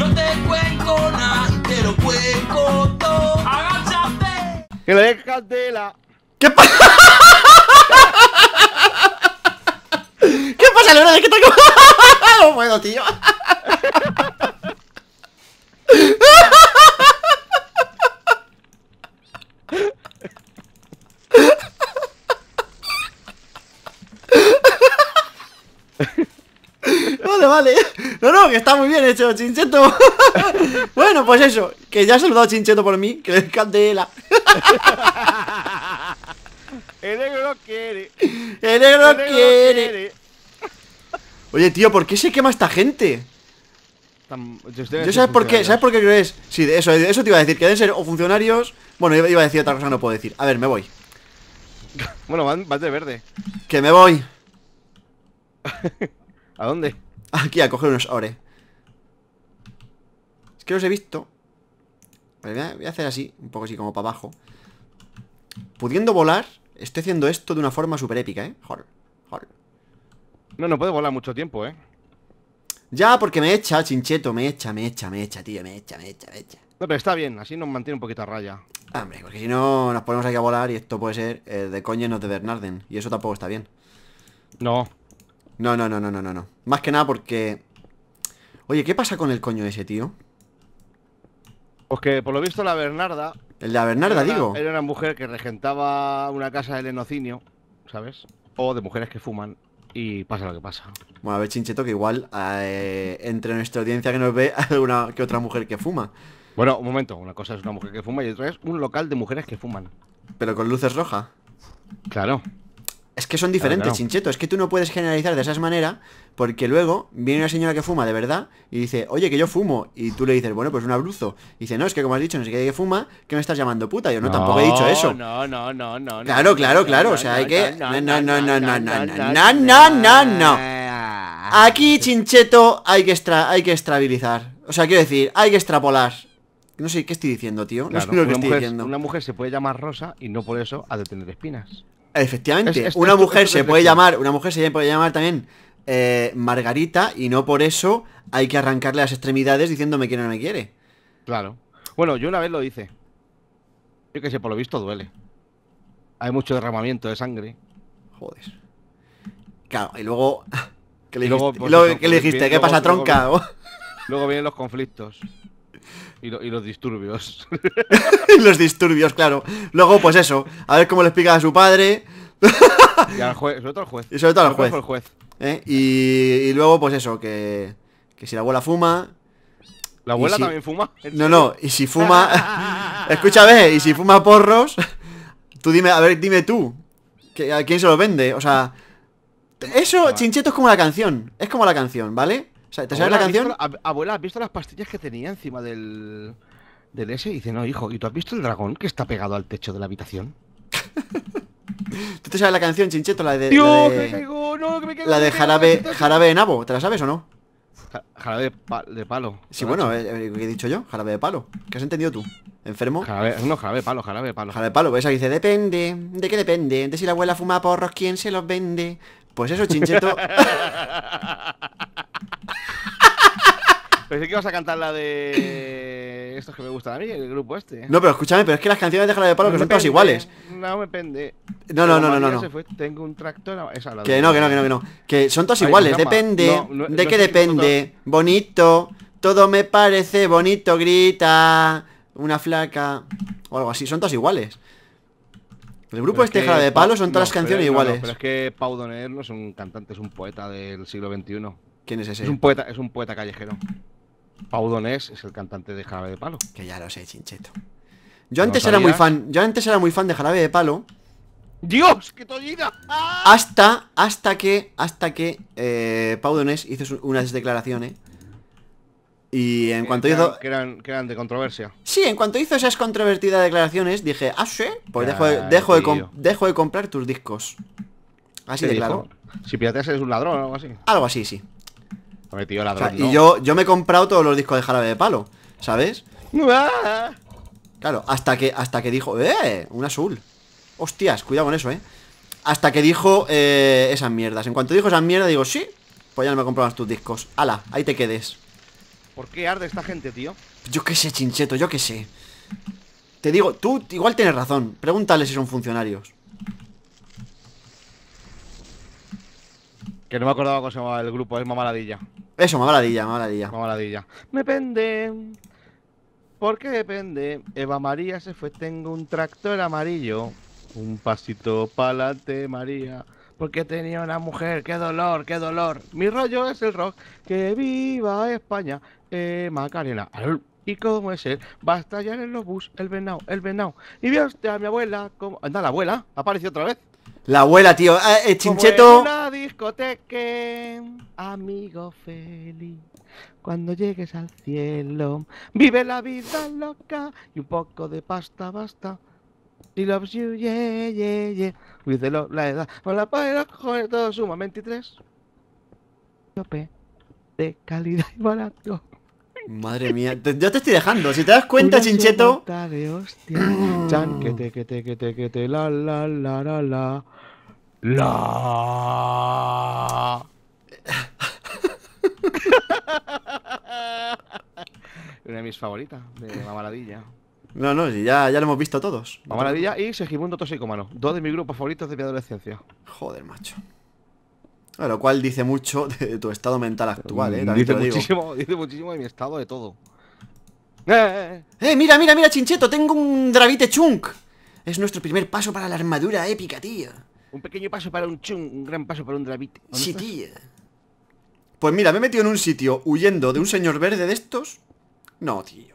No te cuenco nada, te lo cuenco todo. Agáchate. Que le de candela. ¿Qué pasa? ¿Qué pasa, Leonardo? ¿Qué tal? Oh, no puedo, tío. vale, vale. No, no, que está muy bien hecho, Chincheto. bueno, pues eso, que ya ha saludado Chincheto por mí, que le candela. El negro quiere. El negro, quiere. Oye, tío, ¿por qué se quema esta gente? sabes por qué, ¿sabes por qué crees? Sí, eso, eso te iba a decir, que deben ser o funcionarios. Bueno, iba a decir otra cosa, no puedo decir. A ver, me voy. bueno, vas de verde. Que me voy. ¿A dónde? Aquí a coger unos ore. Es que los he visto. voy, a, hacer así, un poco así como para abajo. Pudiendo volar, estoy haciendo esto de una forma súper épica, ¿eh? Jol Jol No, no puede volar mucho tiempo, ¿eh? Ya, porque me echa, chincheto, me echa, me echa, me echa, tío, me echa, me echa, me echa. No, pero está bien, así nos mantiene un poquito a raya. hombre, porque si no nos ponemos aquí a volar y esto puede ser eh, de de no de Bernarden. Y eso tampoco está bien. No. No, no, no, no, no, no, Más que nada porque... Oye, ¿qué pasa con el coño ese, tío? Pues que por lo visto la Bernarda... El de La Bernarda, digo. Era una mujer que regentaba una casa de lenocinio, ¿sabes? O de mujeres que fuman. Y pasa lo que pasa. Bueno, a ver, Chincheto, que igual eh, entre nuestra audiencia que nos ve alguna que otra mujer que fuma. Bueno, un momento, una cosa es una mujer que fuma y otra es un local de mujeres que fuman. Pero con luces rojas. Claro. Es que son diferentes, chincheto. Es que tú no puedes generalizar de esas maneras, porque luego viene una señora que fuma de verdad y dice, oye, que yo fumo. Y tú le dices, bueno, pues un abruzo. Y dice, no, es que como has dicho, no sé qué que fuma, que me estás llamando puta. yo no, tampoco he dicho eso. No, no, no, no. Claro, claro, claro. o sea, hay que... No, no, no, no, no, no, no, no, no, Aquí, chincheto, hay que, extra, hay que extrabilizar O sea, quiero decir, hay que extrapolar. No sé qué estoy diciendo, tío. lo que estoy diciendo. Una mujer se puede llamar Rosa y no por eso ha de tener espinas. Efectivamente, una, mujer se puede llamar, una mujer se puede llamar también eh, Margarita y no por eso hay que arrancarle las extremidades Diciéndome que no me quiere. Claro. Bueno, yo una vez lo hice. Yo que sé, por lo visto duele. Hay mucho derramamiento de sangre. Joder. Claro, y luego... ¿Qué le dijiste? Pues, pues, ¿Qué, pasa, tronca? Luego, vienen los conflictos. Y, y, los disturbios. y los disturbios, claro. Luego, pues eso, a ver cómo le explica a su padre. y al juez, sobre todo al juez. Y sobre todo al juez. ¿Eh? Y, luego, pues eso, que, que si la abuela fuma... ¿La abuela también fuma? No, no, y si fuma... escucha escúchame, y si fuma porros, tú dime, a ver, dime tú, que, ¿a quién se los vende? O sea... Eso, Chincheto, es como la canción. Es como la canción, ¿vale? te sabes la canción. abuela, ¿has visto las pastillas que tenía encima del. del ese? Y dice, no, hijo, ¿y tú has visto el dragón que está pegado al techo de la habitación? ¿Tú te sabes la canción, Chincheto? La de. la de, jarabe, jarabe de nabo, ¿te la sabes o no? Jarabe de, palo. Sí, bueno, eh, eh, ¿qué he dicho yo? Jarabe de palo. ¿Qué has entendido tú? ¿Enfermo? Jarabe, no, jarabe de palo, jarabe de palo. Jarabe de palo, Pues ahí dice, depende, ¿de qué depende? De si la abuela fuma porros, ¿quién se los vende? Pues eso, Chincheto. Pensé que ibas a cantar la de estos que me gustan a mí, el grupo este. No, pero escúchame, pero es que las canciones de Jala de Palo son todas iguales. No me pende. No, no, no, no, no. no. Tengo un tractor. Ah, que no, que no, que no, que no. Que son todas iguales. Depende. ¿De qué depende? Bonito. Todo me parece bonito, grita. Una flaca. O algo así. Son todas iguales. El grupo este es de Palo son todas las canciones iguales. pero es que Pau Doner no es un cantante, es un poeta del siglo XXI. ¿Quién es ese? Es un poeta, es un poeta callejero. Pau es el cantante de Jarabe de Palo. Que ya lo sé, chincheto. Yo antes era muy fan. Yo antes era muy fan de Jarabe de Palo. ¡Dios! ¡Qué tollida! ¡Ah! Hasta, hasta que, hasta que eh, hizo unas declaraciones. Y en cuanto hizo. Que eran, que eran, de controversia. Sí, en cuanto hizo esas controvertidas declaraciones, dije, ah, pues dejo, de, de, comprar tus discos. Así de claro. Si pirateas eres un ladrón o algo así. Algo así, sí. Y yo, yo me he comprado todos los discos de jarabe de palo, ¿sabes? Claro, hasta que, hasta que dijo, ¡eh! Un azul. Hostias, cuidado con eso, ¿eh? Hasta que dijo eh, esas mierdas. En cuanto dijo esas mierdas, digo, sí, pues ya no me comprabas tus discos. ¡Hala! ahí te quedes. ¿Por qué arde esta gente, tío? Yo qué sé, chincheto, yo qué sé. Te digo, tú igual tienes razón. Pregúntale si son funcionarios. Que no me acordaba cómo se llamaba el grupo, es Mamaladilla. Eso, Mamaladilla, Mamaladilla. Mamaladilla. Me pende. ¿Por Porque depende. Eva María se fue. Tengo un tractor amarillo. Un pasito pa'lante, María. Porque tenía una mujer. ¡Qué dolor, qué dolor! Mi rollo es el rock. ¡Que viva España! Eh, Macarena. ¿Y cómo es él? Va a estallar en los bus. El venao, el venao. Y vio usted a mi abuela. cómo Anda, la abuela. Apareció otra vez. La abuela, tío. el eh, eh, chincheto. Una discoteca, amigo feliz. Cuando llegues al cielo, vive la vida loca y un poco de pasta basta. y loves you, yeah, yeah, yeah. la edad. Por la joder, todo suma 23. Tope de calidad y barato. Madre mía, yo te estoy dejando. Si te das cuenta, Chincheto. que la, la, la, la, la. Una de mis favoritas, de Mamaladilla. No, no, ya, ya lo hemos visto todos. Maravilla y Segimundo Tosicomano. dos de mis grupos favoritos de mi adolescencia. Joder, macho. Lo cual dice mucho de tu estado mental actual, ¿eh? dice, muchísimo, dice muchísimo de mi estado de todo. ¡Eh! eh, eh. eh mira, mira, mira, Chincheto! ¡Tengo un Dravite Chunk! Es nuestro primer paso para la armadura épica, tío. Un pequeño paso para un Chunk, un gran paso para un Dravite. Sí, tío. Pues mira, me he metido en un sitio huyendo de un señor verde de estos. No, tío.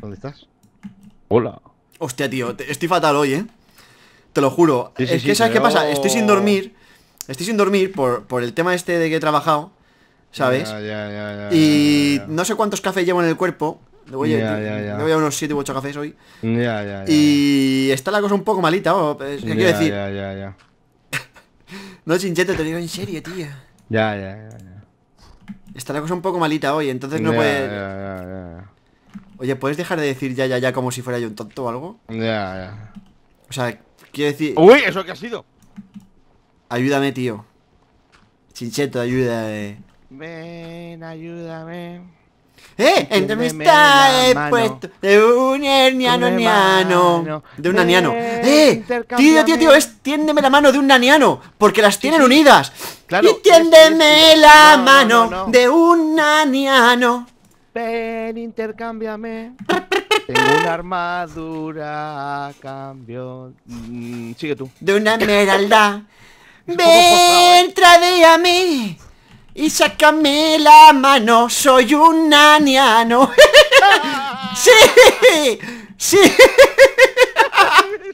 ¿Dónde estás? Hola. Hostia, tío, estoy fatal hoy, ¿eh? Te lo juro. es que, ¿sabes qué pasa? Estoy sin dormir estoy sin dormir por, por el tema este de que he trabajado, ¿sabes? Ya, ya, ya, y no sé cuántos cafés llevo en el cuerpo. Le voy, a, unos 7 u 8 cafés hoy. Y está la cosa un poco malita, ¿o? Oh, ¿qué quiero decir? no, chinchete, te digo en serio, tío. Ya, ya, ya, ya. Está la cosa un poco malita hoy, entonces no puede... Oye, ¿puedes dejar de decir ya, ya, ya como si fuera yo un tonto o algo? Ya, ya. O sea, quiero decir... ¡Uy! ¿Eso qué ha sido? Ayúdame, tío. Chincheto, ayúdame. Eh. Ven, ayúdame. ¡Eh! Entre mis he puesto de un niano, niano. De un naniano. ¡Eh! Tío, tío, tío, es la mano de un naniano. Porque las tienen unidas. Claro, y tiéndeme la mano de un naniano. Ven, intercámbiame. Tengo una armadura a cambio. Mm, sigue tú. De una esmeralda. Ven, a mí y sácame la mano, soy un aniano. ¡Sí! ¡Sí!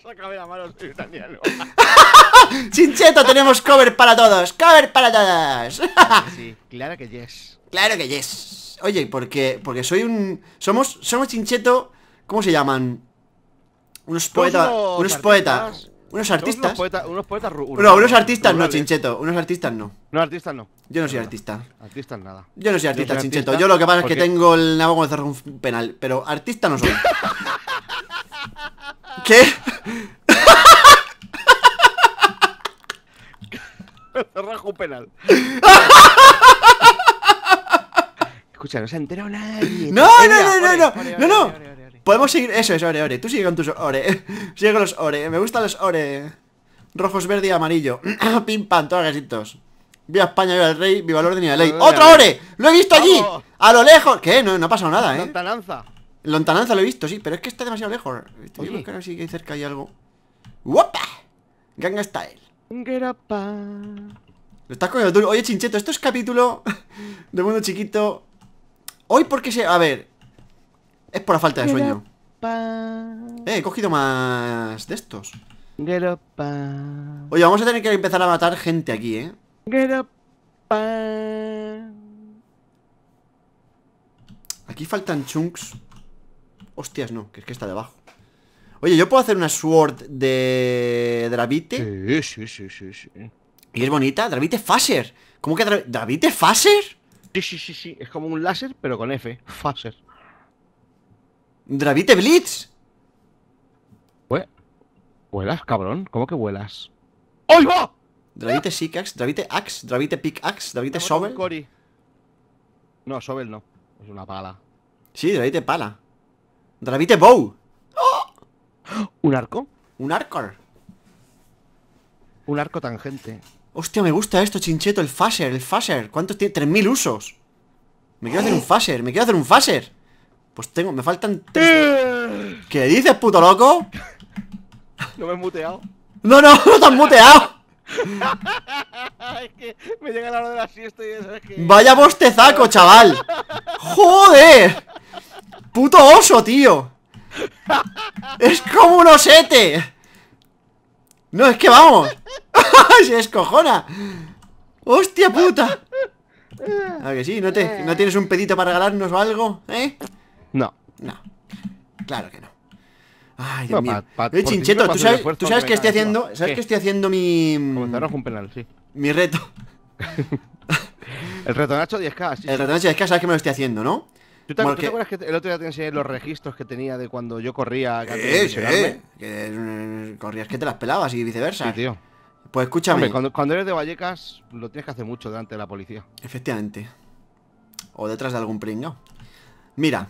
sácame la mano, soy un aniano. Chincheto, tenemos cover para todos, cover para todas. claro que sí, claro que yes. Claro que yes. Oye, porque, porque soy un... Somos, somos Chincheto... ¿Cómo se llaman? Unos poetas... unos poetas... Unos artistas. Unos poetas, unos No, unos artistas no, Chincheto. Unos artistas no. No, artistas no. Yo no soy artista. artista. Artistas nada. Yo no soy artista, Chincheto. Yo lo que pasa es que tengo el nabo de cerrar un penal. Pero artista no soy. ¿Qué? Cerrajo penal. Escucha, no se ha enterado nadie. No, no, no, no, no. No, no. Podemos seguir... Eso es, ore, ore. Tú sigue con tus ore. sigue con los ore. Me gustan los ore. Rojos, verde y amarillo. Pim, pam, todos gasitos. Viva España, viva el rey, viva el orden y la ley. ¡Otro ore! ¡Lo he visto allí! ¡A lo lejos! ¿Qué? No, ha pasado nada, ¿eh? Lontananza. Lontananza lo he visto, sí, pero es que está demasiado lejos. Oye. ver creo hay cerca hay algo. ¡Wopa! Ganga Style. Lo estás cogiendo tú. Oye, Chincheto, esto es capítulo de mundo chiquito. Hoy porque se... A ver, es por la falta de sueño. Eh, he cogido más de estos. Oye, vamos a tener que empezar a matar gente aquí, ¿eh? Aquí faltan chunks. Hostias, no, que es que está debajo. Oye, ¿yo puedo hacer una sword de Dravite? Sí, sí, sí, sí, sí. ¿Y es bonita? ¿Dravite Faser? ¿Cómo que Dravite Faser? Sí, sí, sí, sí. Es como un láser, pero con F. Faser. ¡Dravite Blitz! ¿Vuelas, cabrón? ¿Cómo que vuelas? ¡Ay, va! Dravite Sickaxe, Dravite Axe, Dravite Pickaxe, Dravite Sobel. No, Sobel no. Es una pala. Sí, Dravite Pala. Dravite Bow. ¿Un arco? Un arco? Un arco tangente. Hostia, me gusta esto, chincheto. El Faser, el Faser. ¿Cuántos tiene? 3.000 usos. Me quiero hacer un Faser, me quiero hacer un Faser. Pues tengo, me faltan tres. ¿Qué dices, puto loco? ¿No me he muteado? ¡No, no! ¡No te has muteado! es que me llega la hora de la siesta y es que... ¡Vaya bostezaco, chaval! ¡Joder! ¡Puto oso, tío! ¡Es como un osete! No, es que vamos Se escojona ¡Hostia puta! A ah, que sí, ¿no, te, ¿no tienes un pedito para regalarnos o algo? ¿Eh? No. No. Claro que no. Ay, Dios mío. eh, Chincheto, tú sabes, que estoy haciendo. ¿Sabes que estoy haciendo mi. un penal, sí. Mi reto. el retonacho 10K, sí. El retonacho 10K, sabes que me lo estoy haciendo, ¿no? ¿Tú te, acuerdas que el otro día te enseñé los registros que tenía de cuando yo corría? Sí, Que corrías que te las pelabas y viceversa. Sí, tío. Pues escúchame. Hombre, cuando, eres de Vallecas, lo tienes que hacer mucho delante de la policía. Efectivamente. O detrás de algún pringao. Mira,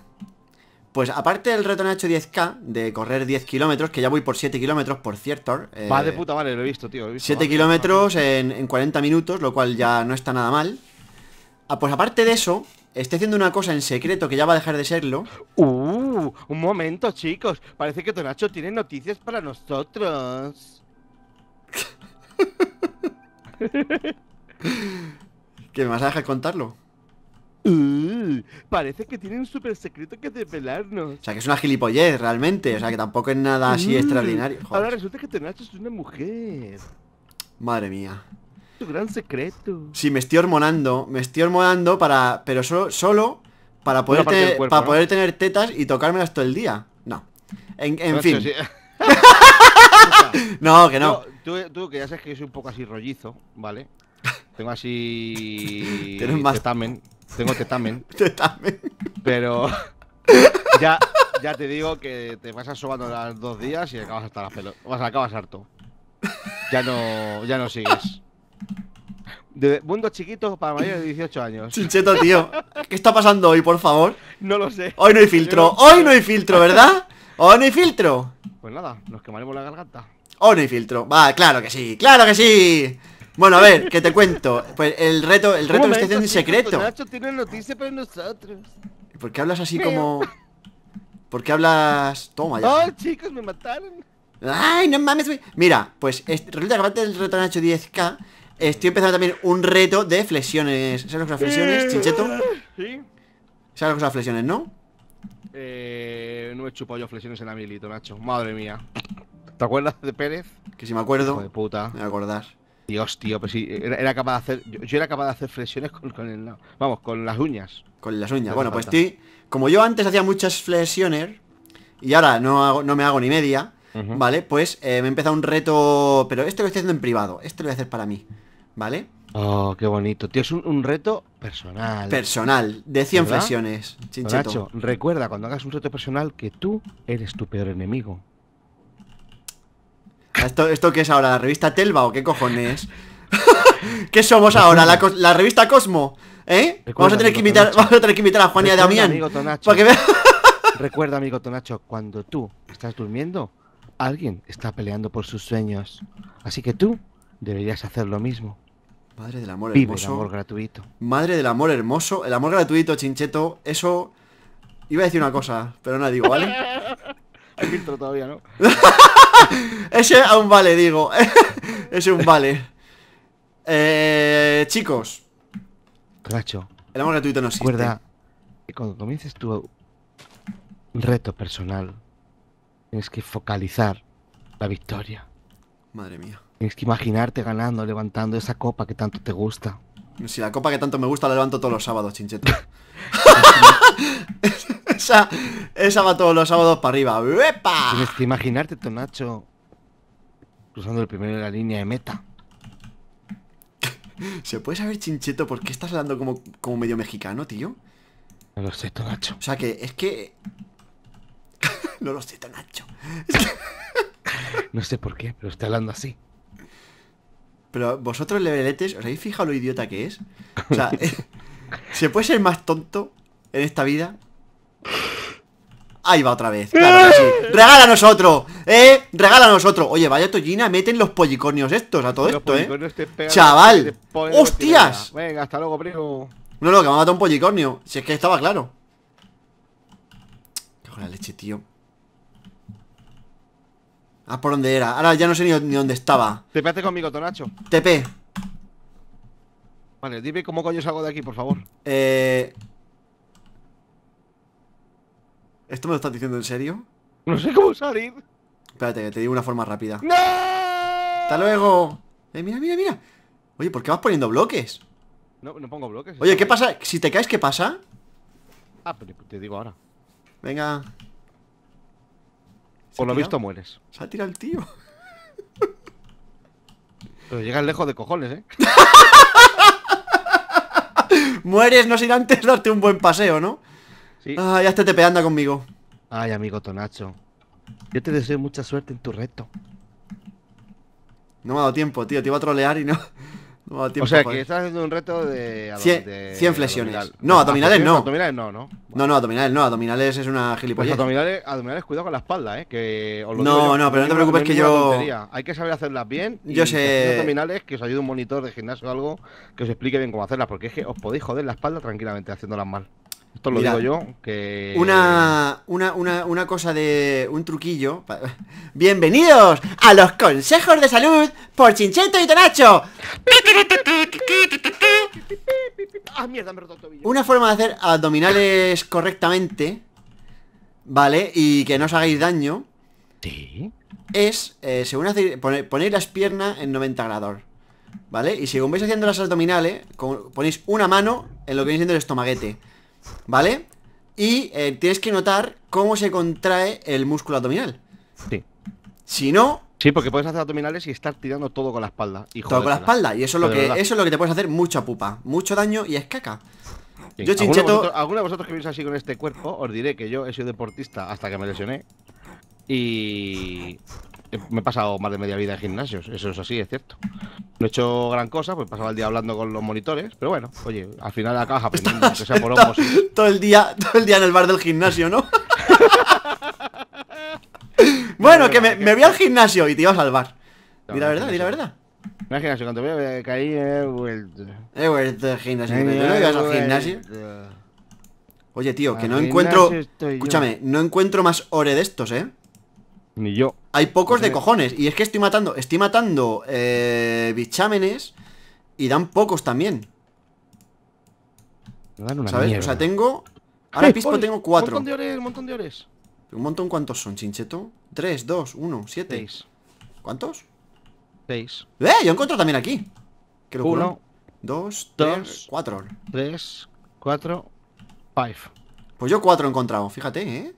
pues aparte del reto Nacho 10K, de correr 10 kilómetros, que ya voy por 7 kilómetros, por cierto. Eh, va de puta madre, lo he visto, tío. 7 kilómetros En, 40 minutos, lo cual ya no está nada mal. Ah, pues aparte de eso, estoy haciendo una cosa en secreto que ya va a dejar de serlo. ¡Uh! Un momento, chicos. Parece que Tonacho tiene noticias para nosotros. ¿Qué, me vas a dejar contarlo? Uh, parece que tiene un super secreto que develarnos. O sea, que es una gilipollez realmente. O sea, que tampoco es nada así mm. extraordinario. Ahora resulta que Tenacho es una mujer. Madre mía. Tu gran secreto. Sí, me estoy hormonando. Me estoy hormonando para. Pero solo, solo para poder, tener, para poder tener tetas y tocármelas todo el día. No. En, fin. no, que no. Tú, que ya sabes que soy un poco así rollizo, ¿vale? Tengo así. Tienes más. Tengo tetamen. Pero ya, ya te digo que te vas asomando las dos días y acabas hasta las pelotas. sea, acabas harto. Ya no, ya no sigues. De mundo chiquito para mayores de 18 años. Chincheto, tío. ¿Qué está pasando hoy, por favor? No lo sé. Hoy no hay filtro. Hoy no hay filtro, ¿verdad? Hoy no hay filtro. Pues nada, nos quemaremos la garganta. Hoy no hay filtro. Va, claro que sí. ¡Claro que sí! Bueno, a ver, que te cuento. Pues el reto, el reto lo estoy haciendo en secreto. Nacho tiene noticias para nosotros. ¿Por qué hablas así como...? ¿Por qué hablas...? Toma ya. ¡Ay, chicos, me mataron! ¡Ay, no mames! Mira, pues resulta que aparte del reto de Nacho 10K, estoy empezando también un reto de flexiones. ¿Sabes lo que son flexiones, eh, chincheto? Sí. ¿Sabes lo que son flexiones, no? Eh, no he chupado yo flexiones en la milito, Nacho. Madre mía. ¿Te acuerdas de Pérez? Que si me acuerdo. de puta. Me acordás. Dios, tío, pues sí, era, capaz de hacer. Yo, era capaz de hacer flexiones con, con el. Vamos, con las uñas. Con las uñas. bueno, pues ti, como yo antes hacía muchas flexiones y ahora no, no me hago ni media, ¿vale? Pues eh, me me empezado un reto. Pero esto lo estoy haciendo en privado, esto lo voy a hacer para mí, ¿vale? Oh, qué bonito. Tío, es un, reto personal. Personal, de 100 flexiones, pues, chincheto. recuerda cuando hagas un reto personal que tú eres tu peor enemigo. ¿Esto, ¿Esto qué es ahora? ¿La revista Telva o qué cojones? ¿Qué somos ahora? ¿La, revista Cosmo? ¿Eh? vamos, a tener que invitar, a tener Damián. Amigo Tonacho, Recuerda, amigo Tonacho, cuando tú estás durmiendo, alguien está peleando por sus sueños. Así que tú deberías hacer lo mismo. Madre del amor hermoso. El amor gratuito. Madre del amor hermoso. El amor gratuito, chincheto. Eso. Iba a decir una cosa, pero no la digo, ¿vale? Hay filtro todavía, ¿no? Ese aún vale, digo. Ese aún vale. Eh, chicos. Cracho. El amor gratuito no existe. Recuerda que cuando comiences tu reto personal, tienes que focalizar la victoria. Madre mía. Tienes que imaginarte ganando, levantando esa copa que tanto te gusta. Si la copa que tanto me gusta la levanto todos los sábados, chincheta. esa, esa va todos los sábados para arriba. ¡vepa! Tienes que imaginarte, Tonacho, cruzando el primero de la línea de meta. ¿Se puede saber, Chincheto, por qué estás hablando como, como medio mexicano, tío? No lo sé, Tonacho. O sea que es que. no lo sé, Tonacho. no sé por qué, pero está hablando así. Pero vosotros, leveletes, ¿os habéis fijado lo idiota que es? O sea, ¿se puede ser más tonto en esta vida? Ahí va otra vez, claro que sí. ¡Regálanos otro! ¿Eh? ¡Regálanos otro! Oye, vaya tollina, meten los pollicornios estos a todo esto, ¿eh? Este ¡Chaval! ¡Hostias! Venga, hasta luego, primo. No, no, que me ha matado un pollicornio. Si es que estaba claro. Cago la leche, tío. Ah, por dónde era. Ahora ya no sé ni, dónde estaba. Te Tepeate conmigo, Tonacho. TP. Vale, dime cómo coño salgo de aquí, por favor. Eh. ¿Esto me lo estás diciendo en serio? No sé cómo salir. Espérate, te digo una forma rápida. ¡No! ¡Hasta luego! Eh, mira, mira, mira. Oye, ¿por qué vas poniendo bloques? No, no pongo bloques. Oye, ¿qué pasa? Si te caes, ¿qué pasa? Ah, pero te digo ahora. Venga. Por lo visto mueres. Se ha tirado el tío. Pero llegas lejos de cojones, ¿eh? mueres no sin antes darte un buen paseo, ¿no? Ah, ya te tepeando conmigo. Ay, amigo Tonacho. Yo te deseo mucha suerte en tu reto. No me ha dado tiempo, tío. Te iba a trolear y no. No me ha dado tiempo. O sea, pues. que estás haciendo un reto de. 100, flexiones. No, ah, abdominales no. Abdominales no, ¿no? No, no, abdominales no. Abdominales es una pues gilipollez. Pues abdominales, cuidado con la espalda, ¿eh? Que no, no, pero no te preocupes que yo. Hay que saber hacerlas bien. yo sé. Abdominales, que os ayude un monitor de gimnasio o algo que os explique bien cómo hacerlas, porque es que os podéis joder la espalda tranquilamente haciéndolas mal. Esto lo digo yo, que... Una, una, una, una cosa de... un truquillo. ¡Bienvenidos a los consejos de salud por Chincheto y Tonacho! Ah, una forma de hacer abdominales correctamente, ¿vale? Y que no os hagáis daño. Sí. Es, eh, según hacer, poner, las piernas en 90 grados. ¿Vale? Y según vais haciendo las abdominales, ponéis una mano en lo que viene siendo el estomaguete. ¿Vale? Y eh, tienes que notar cómo se contrae el músculo abdominal. Sí. Si no, Sí, porque puedes hacer abdominales y estar tirando todo con la espalda. Y todo con la espalda. Y eso es lo que eso es lo que te puedes hacer mucha pupa, mucho daño y es caca. Yo chincheto. ¿Alguno de, vosotros, que vivís así con este cuerpo, os diré que yo he sido deportista hasta que me lesioné. Y me he pasado más de media vida en gimnasios, eso es así, es cierto. No he hecho gran cosa, pues pasaba el día hablando con los monitores, pero bueno, oye, al final acabas aprendiendo, que sea por Todo el día, todo el día en el bar del gimnasio, ¿no? bueno, que me, voy al gimnasio y te ibas al bar. Di la verdad, di la verdad. Me al gimnasio, cuando veo eh, que vuelto. gimnasio. al gimnasio? Oye, tío, que no encuentro. Escúchame, no encuentro más ore de estos, ¿eh? Ni yo hay pocos pues de cojones. Y es que estoy matando, estoy matando eh, bichámenes y dan pocos también. ¿Sabes? O sea, tengo... Ahora pisco tengo cuatro. Un montón de ores, un montón de ores. ¿Un montón cuántos son, chincheto? Tres, dos, uno, siete. ¿Cuántos? Seis. ¡Eh! Yo encuentro también aquí. Uno. Dos, dos tres, cuatro. Tres, cuatro, five. Pues yo cuatro he encontrado, fíjate, ¿eh?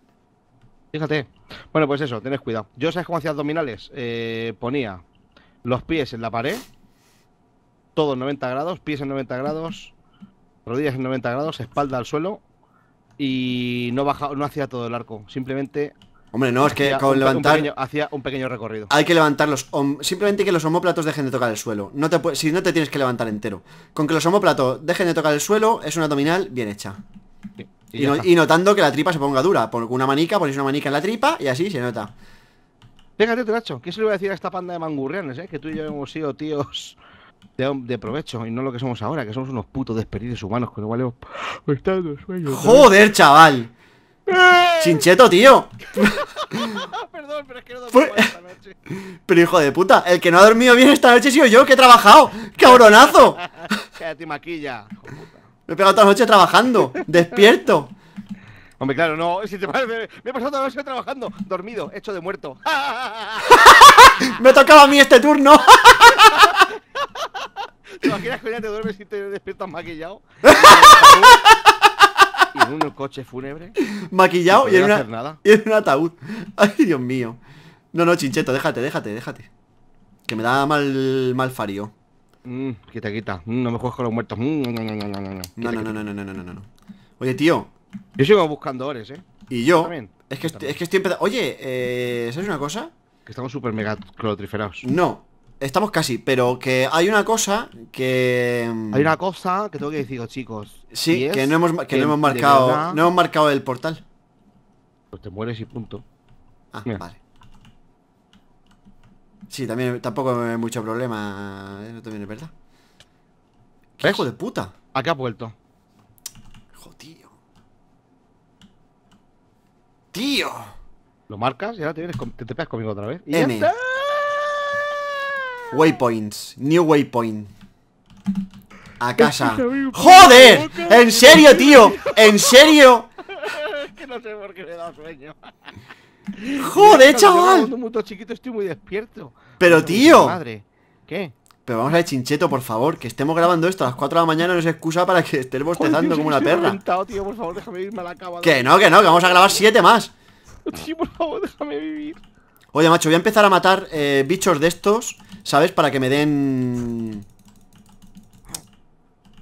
Fíjate. Bueno, pues eso, tenés cuidado. Yo, ¿sabes cómo hacía abdominales? Eh, ponía los pies en la pared, todos 90 grados, pies en 90 grados, rodillas en 90 grados, espalda al suelo y no, baja no hacía todo el arco. Simplemente Hombre, no, es que con levantar. Hacía un pequeño recorrido. Hay que levantar los. Simplemente que los homóplatos dejen de tocar el suelo. No te, si no te tienes que levantar entero. Con que los homóplatos dejen de tocar el suelo, es una abdominal bien hecha. Y, notando que la tripa se ponga dura. por una manica, ponéis una manica en la tripa y así se nota. Venga, tío, Tracho, ¿qué se le voy a decir a esta panda de mangurrianes, eh? Que tú y yo hemos sido tíos de, provecho y no lo que somos ahora, que somos unos putos desperdicios humanos con cual hemos ¡Joder, chaval! ¡Eh! ¡Chincheto, tío! Perdón, pero es que no dormí esta noche. Pero hijo de puta, el que no ha dormido bien esta noche he sido yo, que he trabajado. ¡Cabronazo! Cállate, maquilla. Me he pegado toda la noche trabajando, despierto. Hombre, claro, no, si te me he pasado toda la noche trabajando, dormido, hecho de muerto. me tocaba a mí este turno. ¿Te imaginas que ya te duermes y te despiertas maquillado? y en un coche fúnebre. Maquillado y en, un ataúd. Ay, Dios mío. No, no, chincheto, déjate, déjate, déjate. Que me da mal, mal farío mmm, quita, quita. no me juegues con los muertos. no, no, no, no, no. no, no, no, no, Oye, tío. Yo sigo buscando ores, ¿eh? Y yo. Es que, es que estoy empezando. Oye, eh, ¿sabes una cosa? Que estamos súper mega clotriferados. No, estamos casi, pero que hay una cosa que. Hay una cosa que tengo que deciros, chicos. Sí, que no hemos, que, que no hemos marcado. No hemos marcado el portal. Pues te mueres y punto. Ah, vale. Sí, también tampoco es mucho problema. ¿eh? No también es verdad. ¿Qué hijo de puta? Acá ha vuelto. Jodío. ¡Tío! ¡Tío! Lo marcas y ahora te, pegas conmigo otra vez. Waypoints. New waypoint. Este A casa. ¡Joder! ¡En serio, tío! ¡En serio! que no sé por qué me da sueño. ¡Joder, chaval! chiquito muy despierto. Pero, tío. Madre. ¿Qué? Pero vamos a ver, Chincheto, por favor, que estemos grabando esto a las 4 de la mañana no es excusa para que estés bostezando como una perra. Que no, que no, que vamos a grabar 7 más. por Oye, macho, voy a empezar a matar eh, bichos de estos, ¿sabes? Para que me den...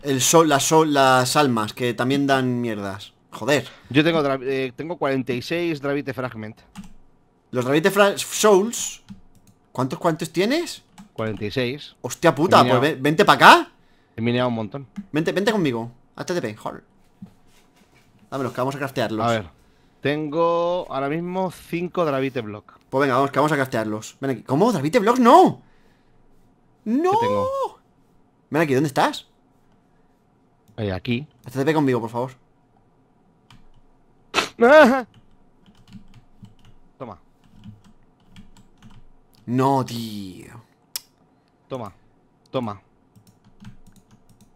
El sol, las sol, las almas, que también dan mierdas. Joder. Yo tengo, eh, tengo 46 Dravite Fragment. Los Dravite Souls. ¿Cuántos cuántos tienes? 46. Hostia puta, pues vente para acá. He mineado un montón. Vente, vente conmigo. HTTP, joder. Dámelos, que vamos a craftearlos. A ver. Tengo ahora mismo 5 Dravite Block. Pues venga, vamos, que vamos a craftearlos. Ven aquí. ¿Cómo? ¿Dravite Blocks? ¡No! ¡No! Tengo? Ven aquí, ¿dónde estás? Eh, aquí. HTTP conmigo, por favor. Toma. No, tío. Toma. Toma.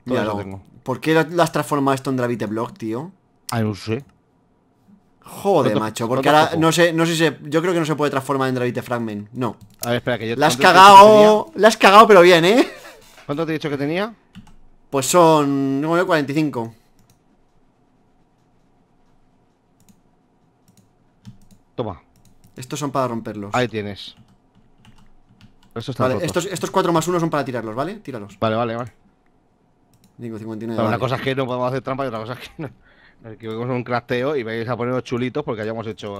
Mira, lo tengo. ¿Por qué lo has transformado esto en Dravite Block, tío? Ah, no sé. Joder, macho, porque ahora no sé, no sé si yo creo que no se puede transformar en Dravite Fragment. No. A ver, espera que yo La has cagado, la has cagado pero bien, ¿eh? ¿Cuánto te he dicho que tenía? Pues son 45 Estos son para romperlos. Ahí tienes. Estos, están vale, estos, estos más uno son para tirarlos, ¿vale? Tíralos. Vale, vale, vale. Digo, una cosa es que no podemos hacer trampa y otra cosa es que no. Aquí vamos un crafteo y vais a poner los chulitos porque hayamos hecho.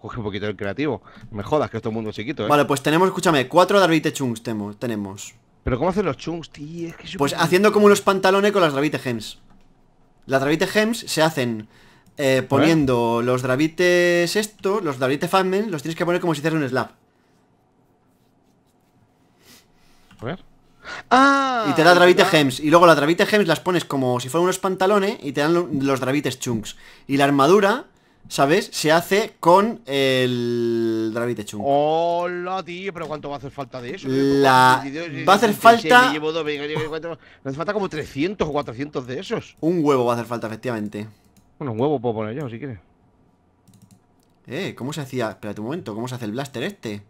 coge un poquito el creativo. Me jodas que esto es un mundo chiquito, ¿eh? Vale, pues tenemos, escúchame, cuatro de chungs chunks tenemos. ¿Pero cómo hacen los chunks, tío? pues haciendo como unos pantalones con las darbite Gems. Las darbite Gems se hacen eh, poniendo los dravites esto, los dravites famen los tienes que poner como si hicieras un slap. A ver. Ah, y te da dravite gems. Y luego las dravite gems las pones como si fueran unos pantalones y te dan los dravites chunks. Y la armadura, ¿sabes? Se hace con el dravite chunk. Hola, tío, pero ¿cuánto va a hacer falta de eso? La... Va a hacer falta... nos falta como 300 o 400 de esos. Un huevo va a hacer falta, efectivamente. Bueno, un huevo puedo poner yo, si quieres. Eh, ¿cómo se hacía? Espera un momento, ¿cómo se hace el blaster este?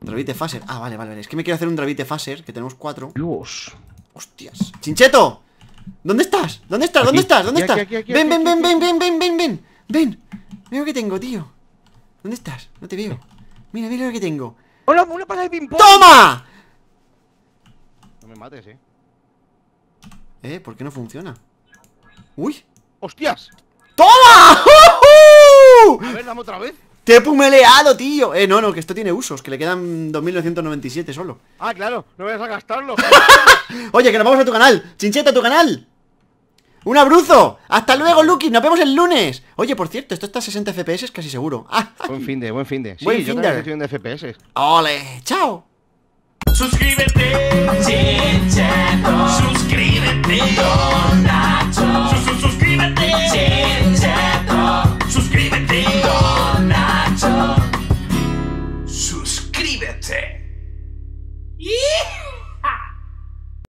Dravite Phaser. Ah, vale, vale, vale. Es que me quiero hacer un Dravite Phaser, que tenemos cuatro. Dios. Hostias. ¡Chincheto! ¿Dónde estás? ¿Dónde estás? ¿Dónde estás? ¿Dónde estás? ven, ven, ven, ven, ven, ven, ven, ven. Ven. Mira lo que tengo, tío. ¿Dónde estás? No te veo. Mira, mira lo que tengo. ¡Hola, una pala de ping ¡Toma! No me mates, eh. Eh, ¿por qué no funciona? ¡Uy! ¡Hostias! ¡Toma! ¡Uh A ver, dame otra vez. ¡Te he pumeleado, tío! Eh, no, no, que esto tiene usos, que le quedan 2.997 solo. Ah, claro, no vayas a gastarlo. Oye, que nos vamos a tu canal. Chincheta, a tu canal. ¡Un abruzo! ¡Hasta luego, Lucky! ¡Nos vemos el lunes! Oye, por cierto, esto está a 60 FPS casi seguro. Ah, buen fin de, buen fin de. Sí, buen yo de. FPS. ¡Ole! ¡Chao! Suscríbete, Suscríbete, Suscríbete, Ih!